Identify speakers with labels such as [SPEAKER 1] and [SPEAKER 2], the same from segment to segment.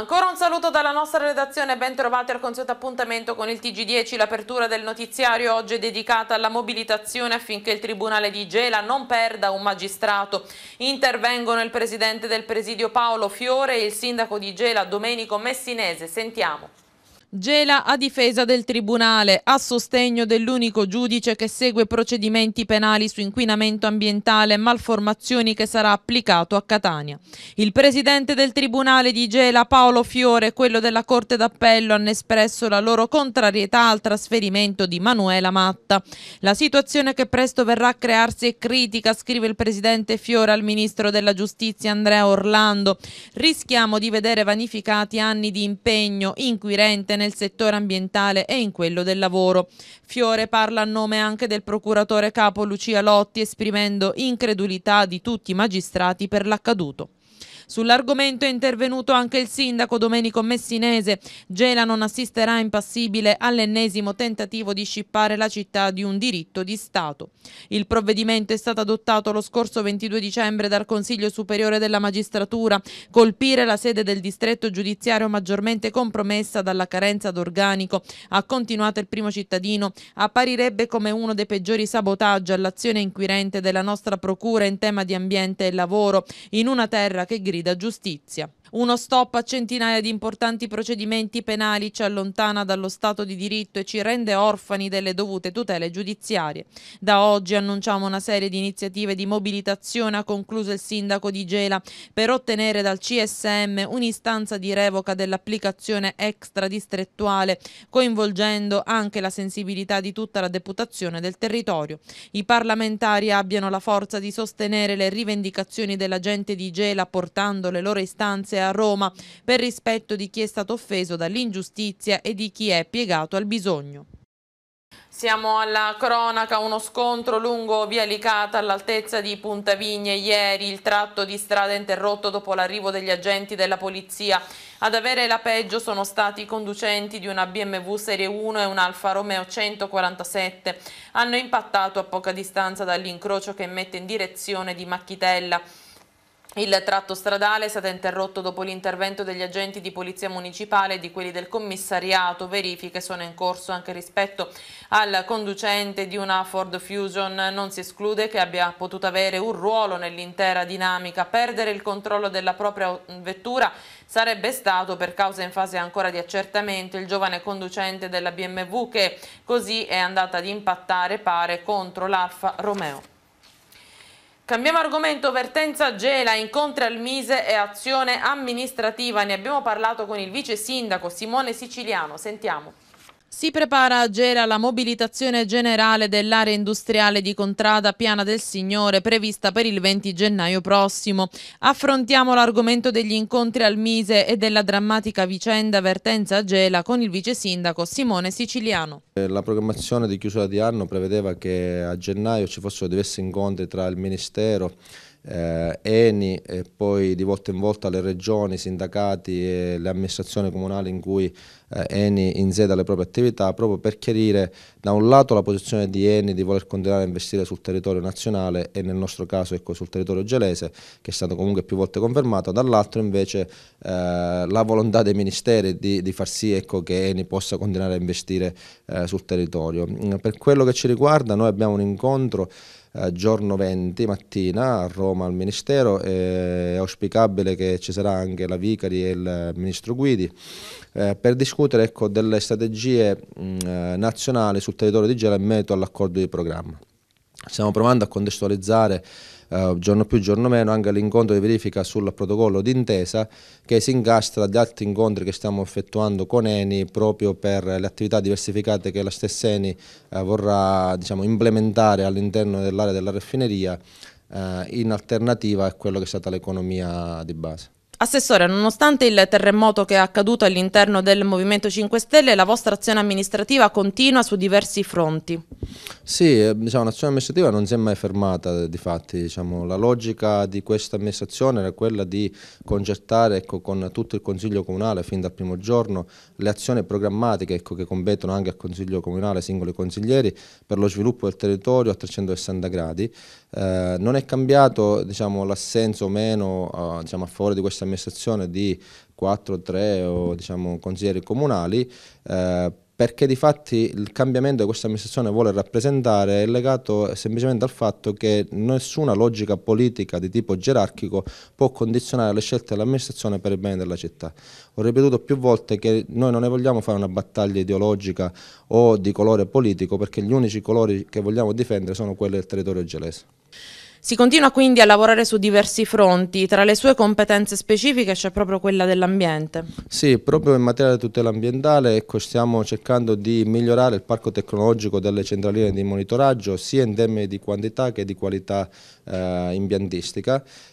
[SPEAKER 1] Ancora un saluto dalla nostra redazione, ben trovati al consueto appuntamento con il Tg10. L'apertura del notiziario oggi è dedicata alla mobilitazione affinché il Tribunale di Gela non perda un magistrato. Intervengono il Presidente del Presidio Paolo Fiore e il Sindaco di Gela Domenico Messinese. Sentiamo. Gela a difesa del Tribunale, a sostegno dell'unico giudice che segue procedimenti penali su inquinamento ambientale e malformazioni che sarà applicato a Catania. Il presidente del Tribunale di Gela, Paolo Fiore, e quello della Corte d'Appello hanno espresso la loro contrarietà al trasferimento di Manuela Matta. La situazione che presto verrà a crearsi è critica, scrive il presidente Fiore al ministro della Giustizia Andrea Orlando. Rischiamo di vedere vanificati anni di impegno inquirente nel settore ambientale e in quello del lavoro. Fiore parla a nome anche del procuratore capo Lucia Lotti esprimendo incredulità di tutti i magistrati per l'accaduto. Sull'argomento è intervenuto anche il sindaco Domenico Messinese. Gela non assisterà impassibile all'ennesimo tentativo di scippare la città di un diritto di Stato. Il provvedimento è stato adottato lo scorso 22 dicembre dal Consiglio Superiore della Magistratura. Colpire la sede del distretto giudiziario maggiormente compromessa dalla carenza d'organico, ha continuato il primo cittadino, apparirebbe come uno dei peggiori sabotaggi all'azione inquirente della nostra procura in tema di ambiente e lavoro, in una terra che grida da giustizia. Uno stop a centinaia di importanti procedimenti penali ci allontana dallo Stato di diritto e ci rende orfani delle dovute tutele giudiziarie. Da oggi annunciamo una serie di iniziative di mobilitazione, ha concluso il sindaco di Gela, per ottenere dal CSM un'istanza di revoca dell'applicazione extradistrettuale, coinvolgendo anche la sensibilità di tutta la deputazione del territorio. I parlamentari abbiano la forza di sostenere le rivendicazioni della gente di Gela portando le loro istanze a Roma per rispetto di chi è stato offeso dall'ingiustizia e di chi è piegato al bisogno. Siamo alla cronaca, uno scontro lungo via Licata all'altezza di Punta Vigne ieri, il tratto di strada interrotto dopo l'arrivo degli agenti della polizia. Ad avere la peggio sono stati i conducenti di una BMW Serie 1 e un Alfa Romeo 147. Hanno impattato a poca distanza dall'incrocio che mette in direzione di Macchitella. Il tratto stradale è stato interrotto dopo l'intervento degli agenti di polizia municipale e di quelli del commissariato. Verifiche sono in corso anche rispetto al conducente di una Ford Fusion. Non si esclude che abbia potuto avere un ruolo nell'intera dinamica. Perdere il controllo della propria vettura sarebbe stato per causa in fase ancora di accertamento il giovane conducente della BMW che così è andata ad impattare pare contro l'Alfa Romeo. Cambiamo argomento, vertenza Gela, incontri al Mise e azione amministrativa, ne abbiamo parlato con il vice sindaco Simone Siciliano, sentiamo. Si prepara a Gera la mobilitazione generale dell'area industriale di Contrada Piana del Signore prevista per il 20 gennaio prossimo. Affrontiamo l'argomento degli incontri al Mise e della drammatica vicenda vertenza a Gela con il vice sindaco Simone Siciliano.
[SPEAKER 2] Eh, la programmazione di chiusura di anno prevedeva che a gennaio ci fossero diversi incontri tra il Ministero eh, Eni e poi di volta in volta le regioni, i sindacati e le amministrazioni comunali in cui eh, Eni inseda le proprie attività proprio per chiarire da un lato la posizione di Eni di voler continuare a investire sul territorio nazionale e nel nostro caso ecco, sul territorio gelese che è stato comunque più volte confermato, dall'altro invece eh, la volontà dei ministeri di, di far sì ecco, che Eni possa continuare a investire eh, sul territorio. Per quello che ci riguarda noi abbiamo un incontro eh, giorno 20 mattina a Roma al Ministero, è auspicabile che ci sarà anche la Vicari e il Ministro Guidi eh, per discutere ecco, delle strategie mh, mm, eh, nazionali sul territorio di Gela in merito all'accordo di programma. Stiamo provando a contestualizzare eh, giorno più giorno meno anche l'incontro di verifica sul protocollo d'intesa che si incastra di altri incontri che stiamo effettuando con Eni proprio per le attività diversificate che la stessa Eni eh, vorrà diciamo, implementare all'interno dell'area della raffineria eh, in alternativa a quello che è stata l'economia di base.
[SPEAKER 1] Assessore, nonostante il terremoto che è accaduto all'interno del Movimento 5 Stelle, la vostra azione amministrativa continua su diversi fronti.
[SPEAKER 2] Sì, eh, diciamo, l'azione amministrativa non si è mai fermata, di fatti. Diciamo, la logica di questa amministrazione era quella di concertare ecco, con tutto il Consiglio Comunale fin dal primo giorno le azioni programmatiche ecco, che competono anche al Consiglio Comunale, singoli consiglieri, per lo sviluppo del territorio a 360 gradi. Eh, non è cambiato diciamo, l'assenso o meno eh, diciamo, a favore di questa amministrazione di 4, 3 o diciamo, consiglieri comunali eh, perché di fatti il cambiamento che questa amministrazione vuole rappresentare è legato semplicemente al fatto che nessuna logica politica di tipo gerarchico può condizionare le scelte dell'amministrazione per il bene della città. Ho ripetuto più volte che noi non ne vogliamo fare una battaglia ideologica o di colore politico perché gli unici colori che vogliamo difendere sono quelli del territorio gelese.
[SPEAKER 1] Si continua quindi a lavorare su diversi fronti, tra le sue competenze specifiche c'è proprio quella dell'ambiente.
[SPEAKER 2] Sì, proprio in materia di tutela ambientale ecco, stiamo cercando di migliorare il parco tecnologico delle centraline di monitoraggio sia in termini di quantità che di qualità eh, in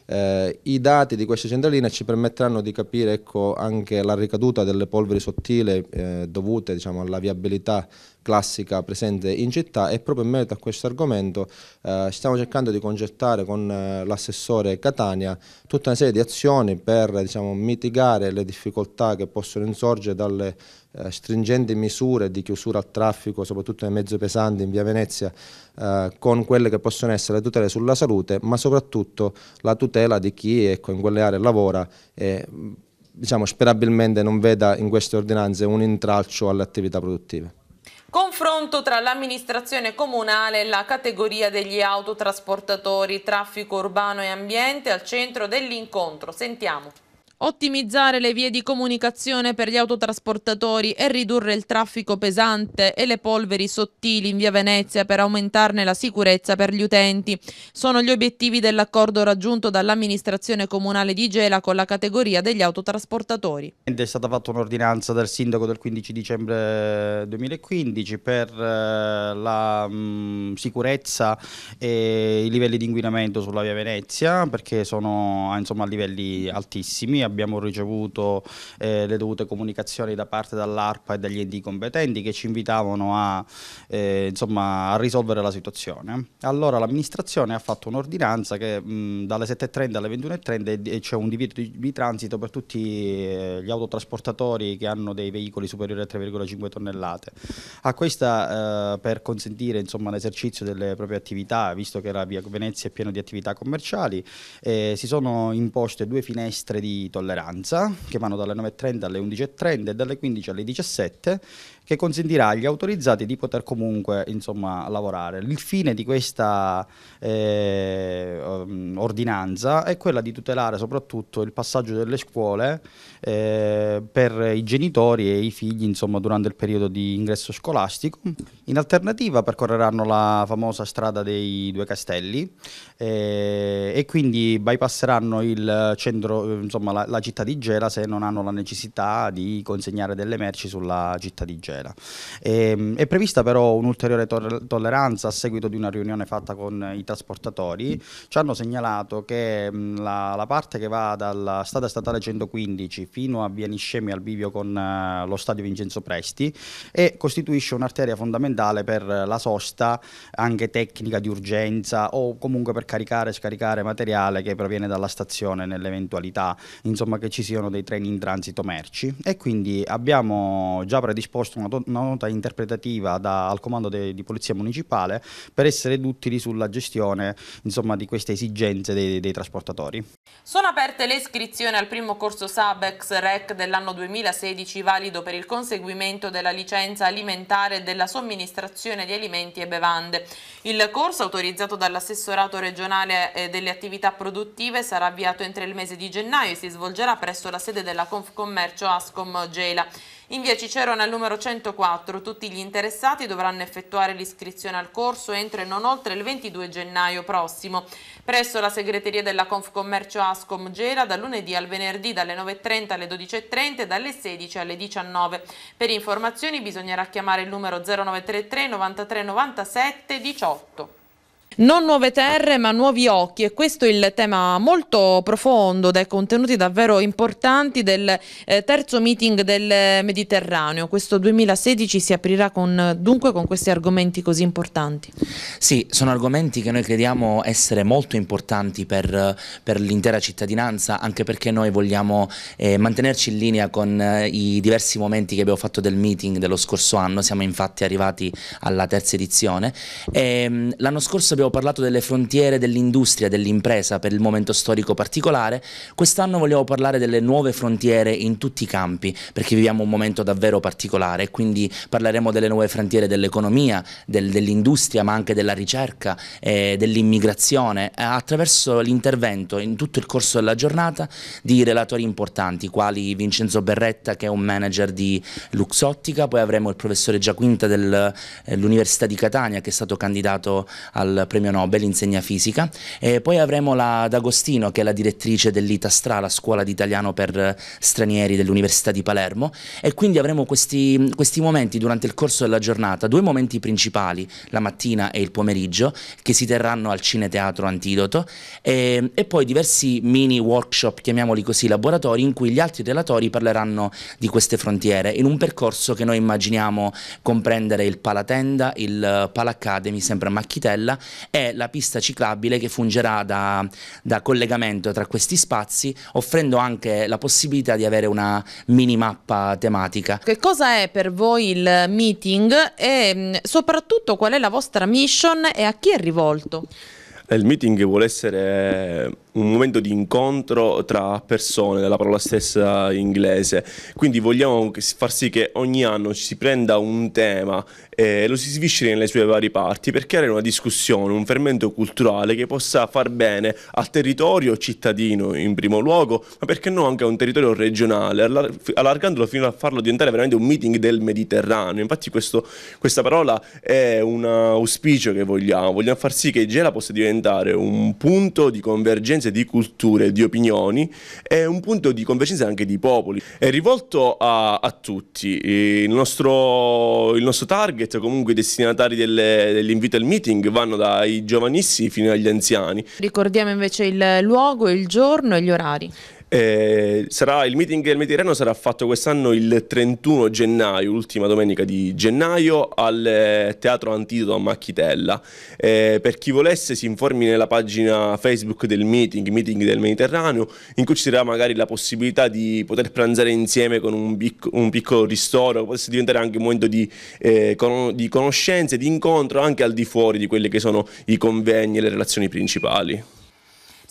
[SPEAKER 2] Eh, I dati di queste centralina ci permetteranno di capire ecco, anche la ricaduta delle polveri sottili eh, dovute diciamo, alla viabilità classica presente in città e proprio in merito a questo argomento eh, stiamo cercando di concertare con eh, l'assessore Catania tutta una serie di azioni per diciamo, mitigare le difficoltà che possono insorgere dalle eh, stringenti misure di chiusura al traffico, soprattutto nei mezzi pesanti in via Venezia, eh, con quelle che possono essere le tutele sulla salute, ma soprattutto la tutela di chi ecco, in quelle aree lavora e diciamo, sperabilmente non veda in queste ordinanze un intralcio alle attività produttive.
[SPEAKER 1] Confronto tra l'amministrazione comunale e la categoria degli autotrasportatori, traffico urbano e ambiente al centro dell'incontro. Sentiamo. Ottimizzare le vie di comunicazione per gli autotrasportatori e ridurre il traffico pesante e le polveri sottili in via Venezia per aumentarne la sicurezza per gli utenti. Sono gli obiettivi dell'accordo raggiunto dall'amministrazione comunale di Gela con la categoria degli autotrasportatori.
[SPEAKER 3] È stata fatta un'ordinanza dal sindaco del 15 dicembre 2015 eh, per eh, la mm, sicurezza e i livelli di inquinamento sulla via Venezia perché sono ah, insomma, a livelli altissimi abbiamo ricevuto eh, le dovute comunicazioni da parte dell'ARPA e dagli enti competenti che ci invitavano a, eh, insomma, a risolvere la situazione. Allora l'amministrazione ha fatto un'ordinanza che mh, dalle 7.30 alle 21.30 c'è un divieto di, di, transito per tutti eh, gli autotrasportatori che hanno dei veicoli superiori a 3,5 tonnellate. A questa eh, per consentire l'esercizio delle proprie attività, visto che la via Venezia è piena di attività commerciali, eh, si sono imposte due finestre di tolleranza che vanno dalle 9.30 alle 11.30 e dalle 15 alle 17 che consentirà agli autorizzati di poter comunque insomma, lavorare. Il fine di questa eh, um, ordinanza è quella di tutelare soprattutto il passaggio delle scuole eh, per i genitori e i figli insomma, durante il periodo di ingresso scolastico in alternativa percorreranno la famosa strada dei due castelli eh, e quindi bypasseranno il centro, eh, insomma, la, la, città di Gela se non hanno la necessità di consegnare delle merci sulla città di Gela. Eh, è prevista però un'ulteriore to tolleranza a seguito di una riunione fatta con i trasportatori. Ci hanno segnalato che mh, mm, la, la, parte che va dalla strada statale 115 fino a Via Niscemi al bivio con uh, lo stadio Vincenzo Presti e costituisce un'arteria fondamentale fondamentale per la sosta anche tecnica di urgenza o comunque per caricare e scaricare materiale che proviene dalla stazione nell'eventualità insomma, che ci siano dei treni in transito merci e quindi abbiamo già predisposto una, una nota interpretativa da, al comando di polizia municipale per essere duttili sulla gestione insomma, di queste esigenze dei, dei trasportatori.
[SPEAKER 1] Sono aperte le iscrizioni al primo corso SABEX REC dell'anno 2016 valido per il conseguimento della licenza alimentare e della somministrazione somministrazione di alimenti e bevande. Il corso autorizzato dall'assessorato regionale eh, delle attività produttive sarà avviato entro il mese di gennaio e si svolgerà presso la sede della Confcommercio Ascom Gela. In via Cicerone al numero 104 tutti gli interessati dovranno effettuare l'iscrizione al corso entro e non oltre il 22 gennaio prossimo presso la segreteria della Confcommercio Ascom Gela da lunedì al venerdì dalle 9.30 alle 12.30 e dalle 16 alle 19. Per informazioni bisognerà chiamare il numero 0933 93 97 18. Non nuove terre ma nuovi occhi e questo è il tema molto profondo dai contenuti davvero importanti del eh, terzo meeting del Mediterraneo. Questo 2016 si aprirà con, dunque con questi argomenti così importanti.
[SPEAKER 4] Sì, sono argomenti che noi crediamo essere molto importanti per, per l'intera cittadinanza anche perché noi vogliamo eh, mantenerci in linea con eh, i diversi momenti che abbiamo fatto del meeting dello scorso anno, siamo infatti arrivati alla terza edizione. Ehm, l'anno scorso abbiamo avevo parlato delle frontiere dell'industria, dell'impresa per il momento storico particolare, quest'anno volevo parlare delle nuove frontiere in tutti i campi, perché viviamo un momento davvero particolare, quindi parleremo delle nuove frontiere dell'economia, del, dell'industria, ma anche della ricerca, eh, dell'immigrazione, attraverso l'intervento in tutto il corso della giornata di relatori importanti, quali Vincenzo Berretta, che è un manager di Luxottica, poi avremo il professore Giaquinta dell'Università eh, di Catania, che è stato candidato al premio Nobel, insegna fisica, e poi avremo la D'Agostino che è la direttrice dell'Itastra, la scuola di italiano per eh, stranieri dell'Università di Palermo e quindi avremo questi, questi momenti durante il corso della giornata, due momenti principali, la mattina e il pomeriggio, che si terranno al Cineteatro Antidoto e, e poi diversi mini workshop, chiamiamoli così, laboratori in cui gli altri relatori parleranno di queste frontiere in un percorso che noi immaginiamo comprendere il Palatenda, il eh, Pala Academy sempre a Macchitella è la pista ciclabile che fungerà da, da collegamento tra questi spazi, offrendo anche la possibilità di avere una mini mappa tematica.
[SPEAKER 1] Che cosa è per voi il meeting e mm, soprattutto qual è la vostra mission e a chi è rivolto?
[SPEAKER 4] Eh, il meeting vuole essere
[SPEAKER 5] un momento di incontro tra persone, dalla parola stessa inglese. Quindi vogliamo far sì che ogni anno ci si prenda un tema e lo si svisceri nelle sue varie parti per creare una discussione, un fermento culturale che possa far bene al territorio cittadino in primo luogo, ma perché no anche a un territorio regionale, allargandolo fino a farlo diventare veramente un meeting del Mediterraneo. Infatti questo, questa parola è un auspicio che vogliamo, vogliamo far sì che Gela possa diventare un punto di convergenza convergenze di culture, di opinioni, è un punto di convergenza anche di popoli, è rivolto a, a tutti, il nostro, il nostro, target, comunque i destinatari delle, dell'invito al meeting vanno dai giovanissimi fino agli anziani.
[SPEAKER 1] Ricordiamo invece il luogo, il giorno e gli orari.
[SPEAKER 5] Eh, sarà, il meeting del Mediterraneo sarà fatto quest'anno il 31 gennaio, l'ultima domenica di gennaio, al eh, Teatro Antidoto a Macchitella. Eh, per chi volesse si informi nella pagina Facebook del meeting, Meeting del Mediterraneo, in cui ci sarà magari la possibilità di poter pranzare insieme con un, picco, un piccolo ristoro, potesse diventare anche un momento di, eh, con, di conoscenze, di incontro anche al di fuori di quelli che sono i convegni e le relazioni principali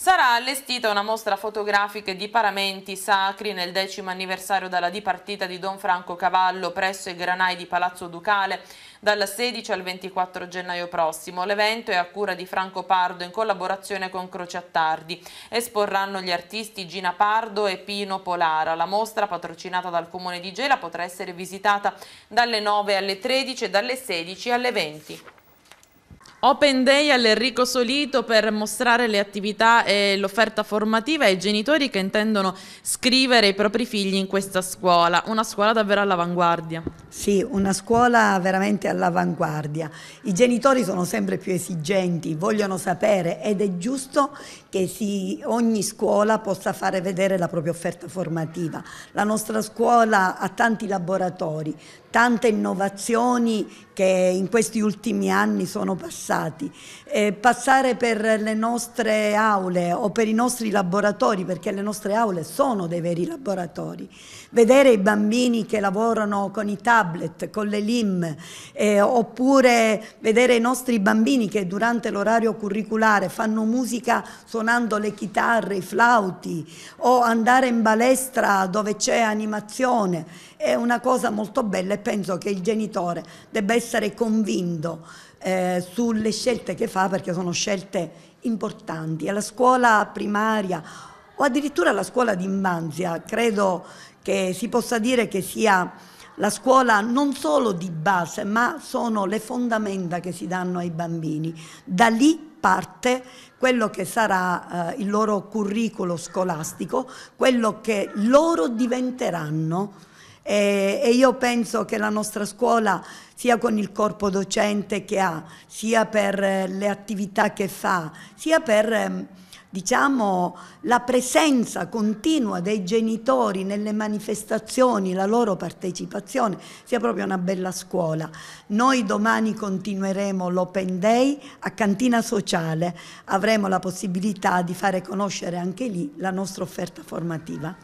[SPEAKER 1] sarà allestita una mostra fotografica di paramenti sacri nel decimo anniversario della dipartita di Don Franco Cavallo presso i granai di Palazzo Ducale dal 16 al 24 gennaio prossimo. L'evento è a cura di Franco Pardo in collaborazione con Croce Attardi. Esporranno gli artisti Gina Pardo e Pino Polara. La mostra, patrocinata dal Comune di Gela, potrà essere visitata dalle 9 alle 13 e dalle 16 alle 20. Open Day all'Enrico Solito per mostrare le attività e l'offerta formativa ai genitori che intendono scrivere i propri figli in questa scuola, una scuola davvero all'avanguardia.
[SPEAKER 6] Sì, una scuola veramente all'avanguardia. I genitori sono sempre più esigenti, vogliono sapere ed è giusto che si, ogni scuola possa fare vedere la propria offerta formativa. La nostra scuola ha tanti laboratori, tante innovazioni che in questi ultimi anni sono passati. Eh, passare per le nostre aule o per i nostri laboratori, perché le nostre aule sono dei veri laboratori, vedere i bambini che lavorano con i tablet, con le LIM, eh, oppure vedere i nostri bambini che durante l'orario curriculare fanno musica suonando le chitarre, i flauti, o andare in balestra dove c'è animazione, è una cosa molto bella e penso che il genitore debba essere convinto eh, sulle scelte che fa perché sono scelte importanti. Alla scuola primaria o addirittura alla scuola d'infanzia credo che si possa dire che sia la scuola non solo di base, ma sono le fondamenta che si danno ai bambini. Da lì parte quello che sarà eh, il loro curriculum scolastico, quello che loro diventeranno e, e io penso che la nostra scuola, sia con il corpo docente che ha, sia per eh, le attività che fa, sia per ehm, diciamo, la presenza continua dei genitori nelle manifestazioni, la loro partecipazione, sia proprio una bella scuola. Noi domani continueremo l'Open Day a Cantina Sociale, avremo la possibilità di fare conoscere anche lì la nostra offerta formativa.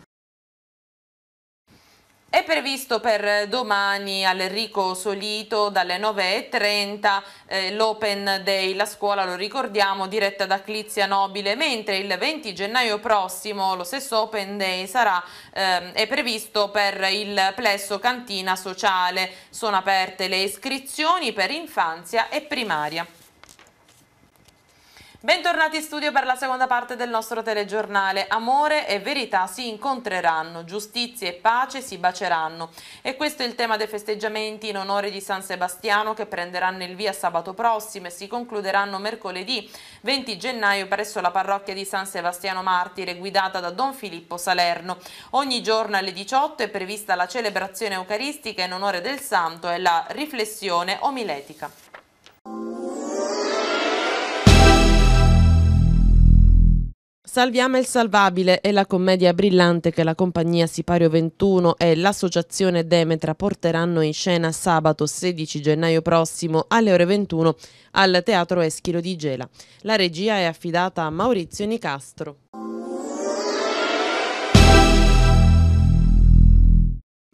[SPEAKER 1] È previsto per domani all'Enrico Solito dalle 9.30 eh, l'Open Day, la scuola lo ricordiamo, diretta da Clizia Nobile, mentre il 20 gennaio prossimo lo stesso Open Day sarà, eh, è previsto per il plesso Cantina Sociale. Sono aperte le iscrizioni per infanzia e primaria. Bentornati in studio per la seconda parte del nostro telegiornale. Amore e verità si incontreranno, giustizia e pace si baceranno. E questo è il tema dei festeggiamenti in onore di San Sebastiano che prenderanno il via sabato prossimo e si concluderanno mercoledì 20 gennaio presso la parrocchia di San Sebastiano Martire guidata da Don Filippo Salerno. Ogni giorno alle 18 è prevista la celebrazione eucaristica in onore del santo e la riflessione omiletica. Salviamo il salvabile è la commedia brillante che la compagnia Sipario 21 e l'associazione Demetra porteranno in scena sabato 16 gennaio prossimo alle ore 21 al Teatro Eschilo di Gela. La regia è affidata a Maurizio Nicastro.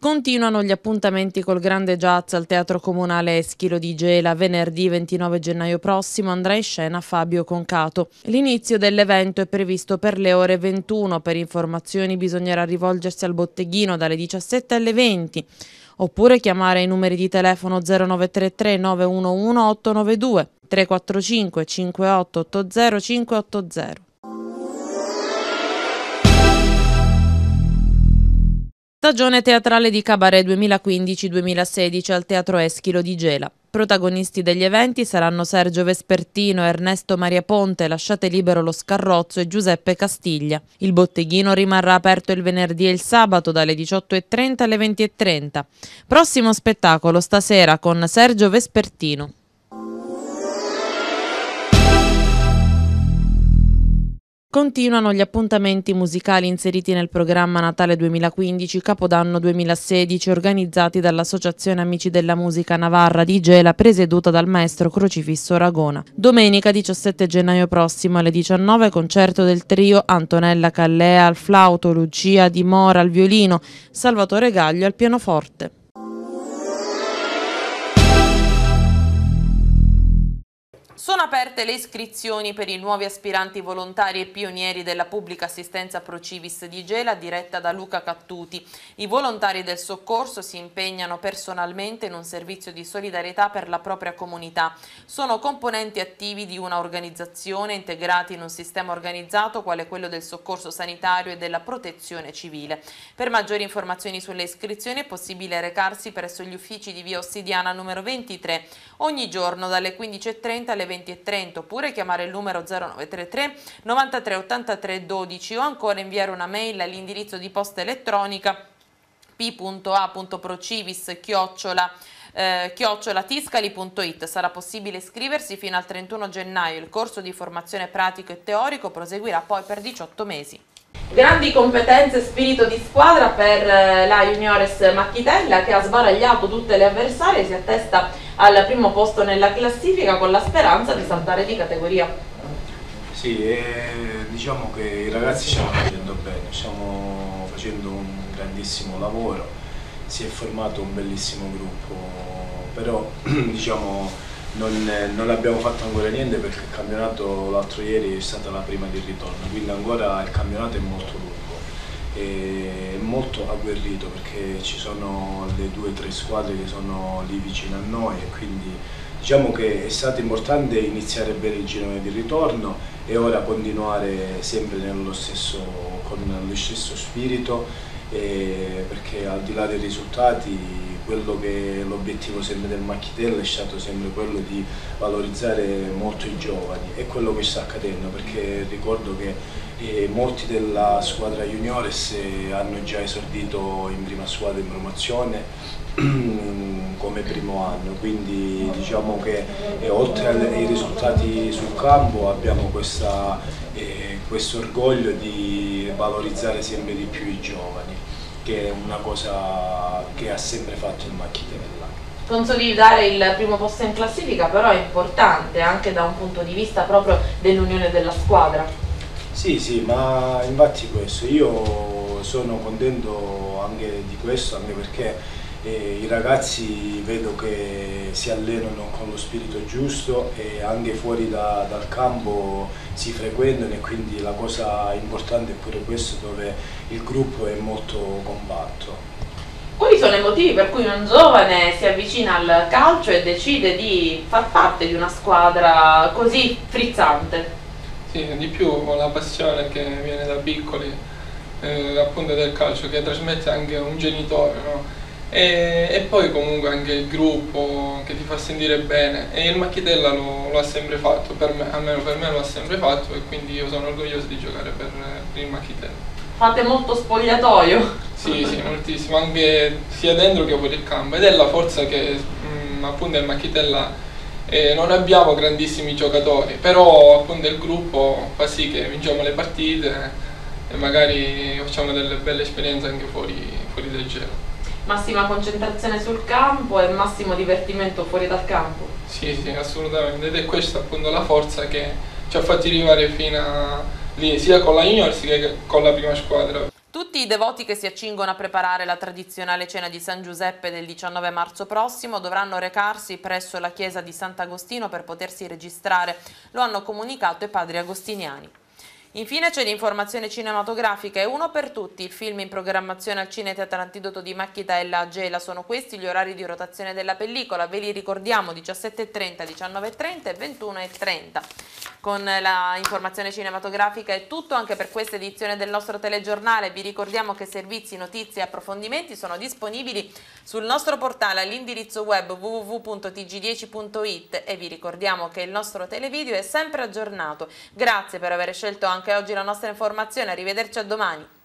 [SPEAKER 1] Continuano gli appuntamenti col grande jazz al Teatro Comunale Eschilo di Gela. Venerdì 29 gennaio prossimo andrà in scena Fabio Concato. L'inizio dell'evento è previsto per le ore 21. Per informazioni bisognerà rivolgersi al botteghino dalle 17 alle 20 oppure chiamare i numeri di telefono 0933 911 892 345 5880 580. stagione teatrale di Cabaret 2015-2016 al Teatro Eschilo di Gela. Protagonisti degli eventi saranno Sergio Vespertino, Ernesto Maria Ponte, Lasciate libero lo Scarrozzo e Giuseppe Castiglia. Il botteghino rimarrà aperto il venerdì e il sabato dalle 18.30 alle 20.30. Prossimo spettacolo stasera con Sergio Vespertino. Continuano gli appuntamenti musicali inseriti nel programma Natale 2015 Capodanno 2016 organizzati dall'Associazione Amici della Musica Navarra di Gela presieduta dal maestro Crocifisso Aragona. Domenica 17 gennaio prossimo alle 19 concerto del trio Antonella Callea al flauto, Lucia Di Mora al violino, Salvatore Gaglio al pianoforte. Sono aperte le iscrizioni per i nuovi aspiranti volontari e pionieri della pubblica assistenza Pro Civis di Gela diretta da Luca Cattuti. I volontari del soccorso si impegnano personalmente in un servizio di solidarietà per la propria comunità. Sono componenti attivi di una organizzazione integrati in un sistema organizzato quale quello del soccorso sanitario e della protezione civile. Per maggiori informazioni sulle iscrizioni è possibile recarsi presso gli uffici di via Ossidiana numero 23 ogni giorno dalle 15.30 alle 20.30 20 e 30 oppure chiamare il numero 0933 93 83 12 o ancora inviare una mail all'indirizzo di posta elettronica p.a.procivis chiocciola eh, chiocciolatiscali.it sarà possibile iscriversi fino al 31 gennaio il corso di formazione pratico e teorico proseguirà poi per 18 mesi grandi competenze e spirito di squadra per eh, la Juniores Macchitella che ha sbaragliato tutte le avversarie, si attesta al primo posto nella classifica con la speranza di saltare di categoria.
[SPEAKER 7] Sì, eh, diciamo che i ragazzi stanno facendo bene, stiamo facendo un grandissimo lavoro, si è formato un bellissimo gruppo, però diciamo non, eh, non, abbiamo fatto ancora niente perché il campionato l'altro ieri è stata la prima di ritorno, quindi ancora il campionato è molto lungo e molto agguerrito perché ci sono le due o tre squadre che sono lì vicino a noi e quindi diciamo che è stato importante iniziare bene il girone di ritorno e ora continuare sempre stesso, con lo stesso spirito eh, perché al di là dei risultati quello che l'obiettivo sempre del Macchitello è stato sempre quello di valorizzare molto i giovani e quello che sta accadendo perché ricordo che eh, molti della squadra juniores eh, hanno già esordito in prima squadra in promozione come primo anno, quindi diciamo che eh, oltre ai risultati sul campo abbiamo eh, questo eh, quest orgoglio di valorizzare sempre di più i giovani che è una cosa che ha sempre fatto il Macchitella.
[SPEAKER 1] Consolidare il primo posto in classifica però è importante anche da un punto di vista proprio dell'unione della squadra.
[SPEAKER 7] Sì, sì, ma infatti questo, io sono contento anche di questo, anche perché e I ragazzi vedo che si allenano con lo spirito giusto e anche fuori da, dal campo si frequentano e quindi la cosa importante è pure questo dove il gruppo è molto compatto.
[SPEAKER 1] Quali sono i motivi per cui un giovane si avvicina al calcio e decide di far parte di una squadra così frizzante?
[SPEAKER 2] Sì, di più con la passione che viene da piccoli, eh, appunto del calcio, che trasmette anche un genitore, no? e, e, poi comunque anche il gruppo che ti fa sentire bene e il Macchitella lo, lo ha sempre fatto, per me, almeno per me lo ha sempre fatto e quindi io sono orgoglioso di giocare per, per il Macchitella.
[SPEAKER 1] Fate molto spogliatoio?
[SPEAKER 2] Sì, sì, moltissimo, anche sia dentro che fuori il campo ed è la forza che mh, mm, appunto il Macchitella eh, non abbiamo grandissimi giocatori, però appunto il gruppo fa sì che vinciamo le partite e magari facciamo delle belle esperienze anche fuori, fuori del gelo
[SPEAKER 1] massima concentrazione sul campo e massimo divertimento fuori dal campo. Sì, sì,
[SPEAKER 2] assolutamente. Ed è questa appunto la forza che ci ha fatti arrivare fino a lì, sia con la juniors che con la prima squadra.
[SPEAKER 1] Tutti i devoti che si accingono a preparare la tradizionale cena di San Giuseppe del 19 marzo prossimo dovranno recarsi presso la chiesa di Sant'Agostino per potersi registrare, lo hanno comunicato i padri agostiniani. Infine c'è l'informazione cinematografica e uno per tutti, il film in programmazione al Cine Teatro Antidoto di Macchita e la Gela sono questi gli orari di rotazione della pellicola, ve li ricordiamo 17.30, 19.30 e 21.30. Con la informazione cinematografica è tutto anche per questa edizione del nostro telegiornale, vi ricordiamo che servizi, notizie e approfondimenti sono disponibili sul nostro portale all'indirizzo web www.tg10.it e vi ricordiamo che il nostro televideo è sempre aggiornato. Grazie per aver scelto anche anche oggi la nostra informazione. Arrivederci a domani.